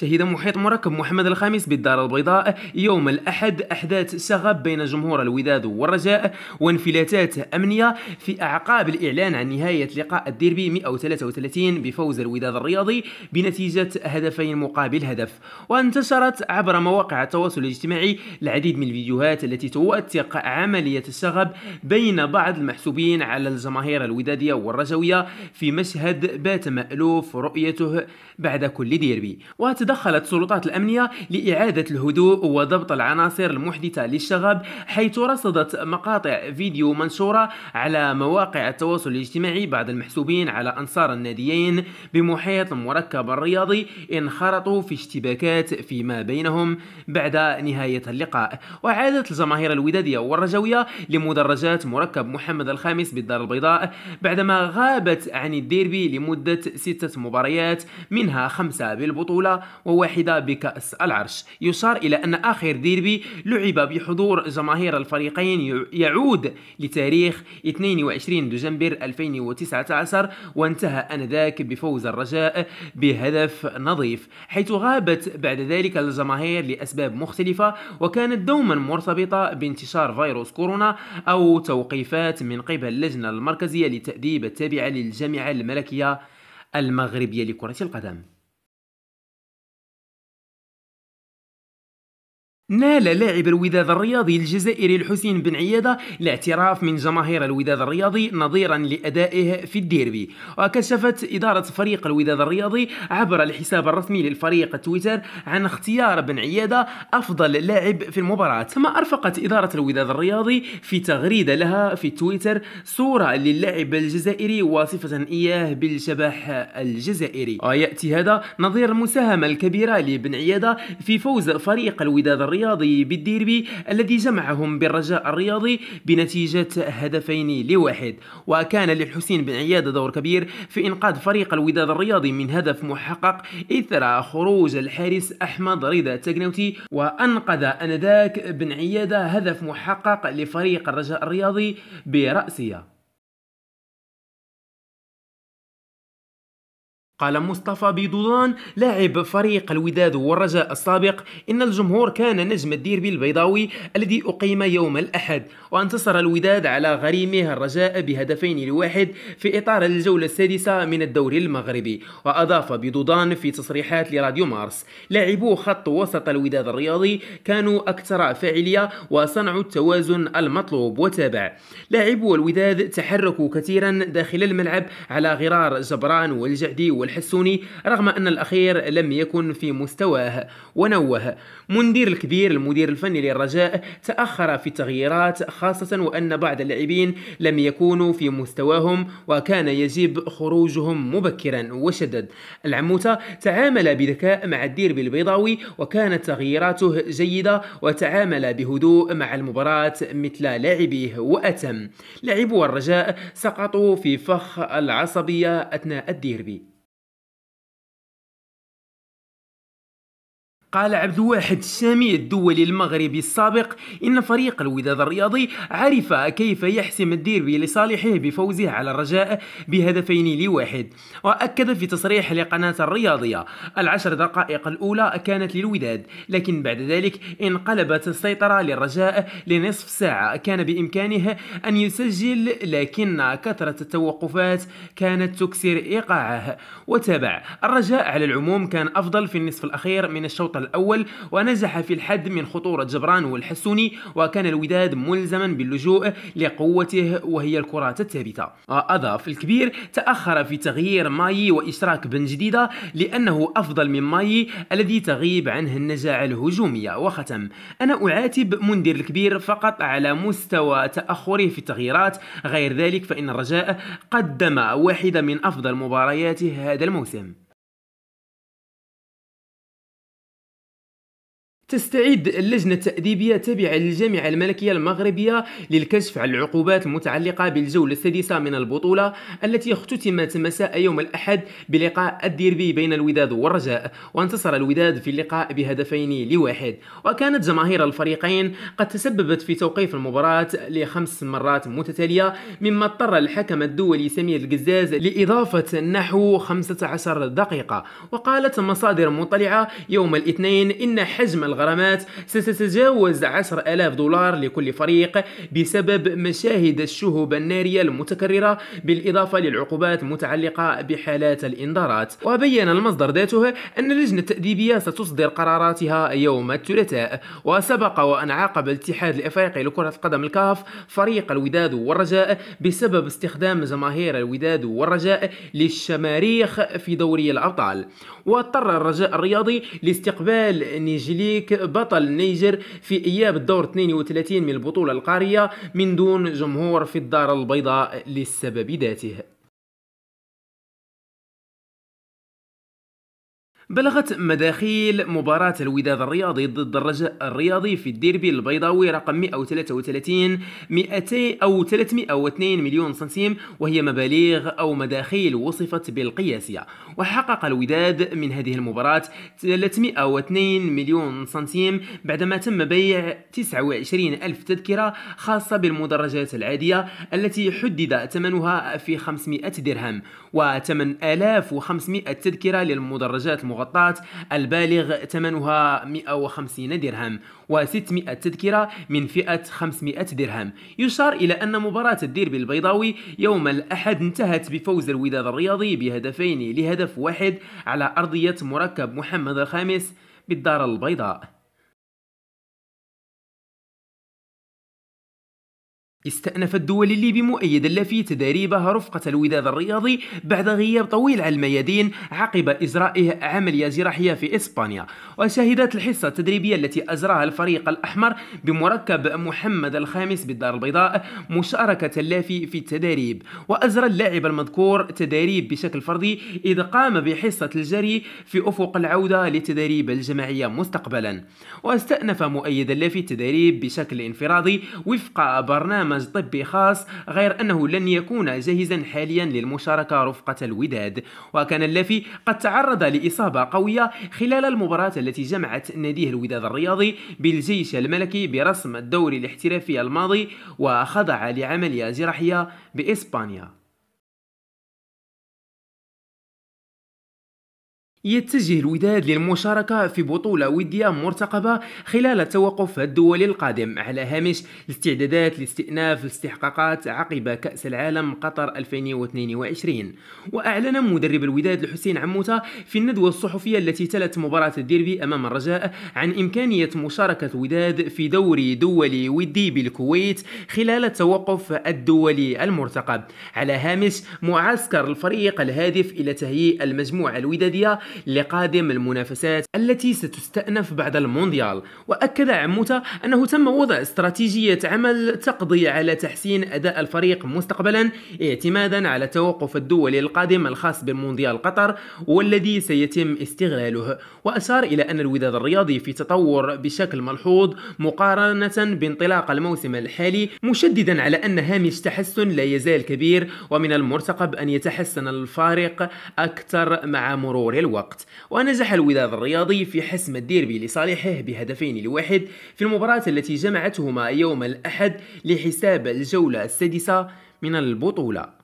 شهد محيط مركب محمد الخامس بالدار البيضاء يوم الأحد أحداث سغب بين جمهور الوداد والرجاء وانفلاتات أمنية في أعقاب الإعلان عن نهاية لقاء الديربي 133 بفوز الوداد الرياضي بنتيجة هدفين مقابل هدف وانتشرت عبر مواقع التواصل الاجتماعي العديد من الفيديوهات التي توثق عملية السغب بين بعض المحسوبين على الجماهير الودادية والرجوية في مشهد بات مألوف رؤيته بعد كل ديربي وت تدخلت سلطات الأمنية لإعادة الهدوء وضبط العناصر المحدثة للشغب حيث رصدت مقاطع فيديو منشورة على مواقع التواصل الاجتماعي بعض المحسوبين على أنصار الناديين بمحيط المركب الرياضي انخرطوا في اشتباكات فيما بينهم بعد نهاية اللقاء وعادت الجماهير الودادية والرجوية لمدرجات مركب محمد الخامس بالدار البيضاء بعدما غابت عن الديربي لمدة ستة مباريات منها خمسة بالبطولة وواحدة بكأس العرش يشار إلى أن آخر ديربي لعب بحضور جماهير الفريقين يعود لتاريخ 22 دجنبر 2019 وانتهى أنذاك بفوز الرجاء بهدف نظيف حيث غابت بعد ذلك الجماهير لأسباب مختلفة وكانت دوما مرتبطة بانتشار فيروس كورونا أو توقيفات من قبل اللجنة المركزية لتأديب التابعة للجامعة الملكية المغربية لكرة القدم نال لاعب الوداد الرياضي الجزائري الحسين بن عياده الاعتراف من جماهير الوداد الرياضي نظيرا لادائه في الديربي وكشفت اداره فريق الوداد الرياضي عبر الحساب الرسمي للفريق تويتر عن اختيار بن عياده افضل لاعب في المباراه كما ارفقت اداره الوداد الرياضي في تغريده لها في تويتر صوره للاعب الجزائري واصفه اياه بالشبح الجزائري وياتي هذا نظير المساهمه الكبيره لبن عياده في فوز فريق الوداد الرياضي الرياضي بالديربي الذي جمعهم بالرجاء الرياضي بنتيجة هدفين لواحد وكان للحسين بن عياد دور كبير في إنقاذ فريق الوداد الرياضي من هدف محقق إثر خروج الحارس أحمد رضا التقنوتي وأنقذ أنذاك بن عياد هدف محقق لفريق الرجاء الرياضي برأسية قال مصطفى بيدودان لاعب فريق الوداد والرجاء السابق إن الجمهور كان نجم الديربي البيضاوي الذي أقيم يوم الأحد وانتصر الوداد على غريمه الرجاء بهدفين لواحد في إطار الجولة السادسة من الدوري المغربي وأضاف بيدودان في تصريحات لراديو مارس لاعبو خط وسط الوداد الرياضي كانوا أكثر فاعلية وصنعوا التوازن المطلوب وتابع لاعبو الوداد تحركوا كثيرا داخل الملعب على غرار جبران والجعدي الحسوني رغم أن الأخير لم يكن في مستواه ونوه مندير الكبير المدير الفني للرجاء تأخر في التغييرات خاصة وأن بعض اللاعبين لم يكونوا في مستواهم وكان يجب خروجهم مبكرا وشدد العموتة تعامل بذكاء مع الديربي البيضاوي وكانت تغييراته جيدة وتعامل بهدوء مع المباراة مثل لاعبيه وأتم لاعبو الرجاء سقطوا في فخ العصبية أثناء الديربي قال عبد الواحد الشامي الدولي المغربي السابق إن فريق الوداد الرياضي عرف كيف يحسم الديربي لصالحه بفوزه على الرجاء بهدفين لواحد وأكد في تصريح لقناة الرياضية العشر دقائق الأولى كانت للوداد لكن بعد ذلك انقلبت السيطرة للرجاء لنصف ساعة كان بإمكانه أن يسجل لكن كثرة التوقفات كانت تكسر إيقاعه وتابع الرجاء على العموم كان أفضل في النصف الأخير من الشوط الأول ونجح في الحد من خطورة جبران والحسوني وكان الوداد ملزما باللجوء لقوته وهي الكرات الثابتة وأضاف الكبير تأخر في تغيير ماي وإشراك بن جديدة لأنه أفضل من ماي الذي تغيب عنه النزاعة الهجومية وختم أنا أعاتب مندير الكبير فقط على مستوى تأخره في التغييرات غير ذلك فإن الرجاء قدم واحدة من أفضل مبارياته هذا الموسم تستعد اللجنة التأديبية التابعة للجامعة الملكية المغربية للكشف عن العقوبات المتعلقة بالجولة السادسة من البطولة التي اختتمت مساء يوم الأحد بلقاء الديربي بين الوداد والرجاء وانتصر الوداد في اللقاء بهدفين لواحد وكانت جماهير الفريقين قد تسببت في توقيف المباراة لخمس مرات متتالية مما اضطر الحكم الدولي سمير القزاز لإضافة نحو 15 دقيقة وقالت مصادر مطلعة يوم الاثنين إن حجم الغرب الغرامات ستتجاوز 10000 دولار لكل فريق بسبب مشاهد الشهب النارية المتكررة بالإضافة للعقوبات المتعلقة بحالات الإنذارات وبين المصدر ذاته أن اللجنة التأديبية ستصدر قراراتها يوم الثلاثاء وسبق وأن عاقب الاتحاد الإفريقي لكرة القدم الكاف فريق الوداد والرجاء بسبب استخدام جماهير الوداد والرجاء للشماريخ في دوري الأبطال واضطر الرجاء الرياضي لاستقبال نيجيليك موزمبيق بطل النيجر في اياب الدور 32 من البطولة القارية من دون جمهور في الدار البيضاء للسبب ذاته بلغت مداخيل مباراة الوداد الرياضي ضد الرجاء الرياضي في الديربي البيضاوي رقم 133 200 أو 302 مليون سنتيم وهي مبالغ أو مداخيل وصفت بالقياسية وحقق الوداد من هذه المباراة 302 مليون سنتيم بعدما تم بيع 29 ألف تذكرة خاصة بالمدرجات العادية التي حدد ثمنها في 500 درهم و 8500 تذكرة للمدرجات المباراة المغطاة البالغ ثمنها 150 درهم و600 تذكرة من فئة 500 درهم يشار إلى أن مباراة الديربي البيضاوي يوم الأحد انتهت بفوز الوداد الرياضي بهدفين لهدف واحد على أرضية مركب محمد الخامس بالدار البيضاء استأنف الدول الليبي مؤيد اللافي تدريبها رفقة الوداد الرياضي بعد غياب طويل على الميادين عقب إجرائه عملية جراحية في إسبانيا وشهدت الحصة التدريبية التي أجراها الفريق الأحمر بمركب محمد الخامس بالدار البيضاء مشاركة اللافي في التدريب وأجرى اللاعب المذكور تدريب بشكل فردي إذ قام بحصة الجري في أفق العودة للتدريب الجماعية مستقبلا واستأنف مؤيد اللافي التدريب بشكل انفرادي وفق برنامج برنامج طبي خاص غير أنه لن يكون جاهزا حاليا للمشاركة رفقة الوداد وكان اللافي قد تعرض لإصابة قوية خلال المباراة التي جمعت ناديه الوداد الرياضي بالجيش الملكي برسم الدوري الاحترافي الماضي وخضع لعملية جراحية بإسبانيا يتجه الوداد للمشاركة في بطولة ودية مرتقبة خلال توقف الدولي القادم على هامش الاستعدادات لاستئناف الاستحقاقات عقب كأس العالم قطر 2022 وأعلن مدرب الوداد الحسين عموتة في الندوة الصحفية التي تلت مباراة الديربي أمام الرجاء عن إمكانية مشاركة الوداد في دوري دولي ودي بالكويت خلال التوقف الدولي المرتقب على هامش معسكر الفريق الهادف إلى تهيئ المجموعة الودادية لقادم المنافسات التي ستستأنف بعد المونديال وأكد عموتا أنه تم وضع استراتيجية عمل تقضي على تحسين أداء الفريق مستقبلا اعتمادا على التوقف الدولي القادم الخاص بالمونديال قطر والذي سيتم استغلاله وأشار إلى أن الوداد الرياضي في تطور بشكل ملحوظ مقارنة بانطلاق الموسم الحالي مشددا على أن هامش تحسن لا يزال كبير ومن المرتقب أن يتحسن الفارق أكثر مع مرور الوقت الوقت ونجح الوداد الرياضي في حسم الديربي لصالحه بهدفين لواحد في المباراة التي جمعتهما يوم الأحد لحساب الجولة السادسة من البطولة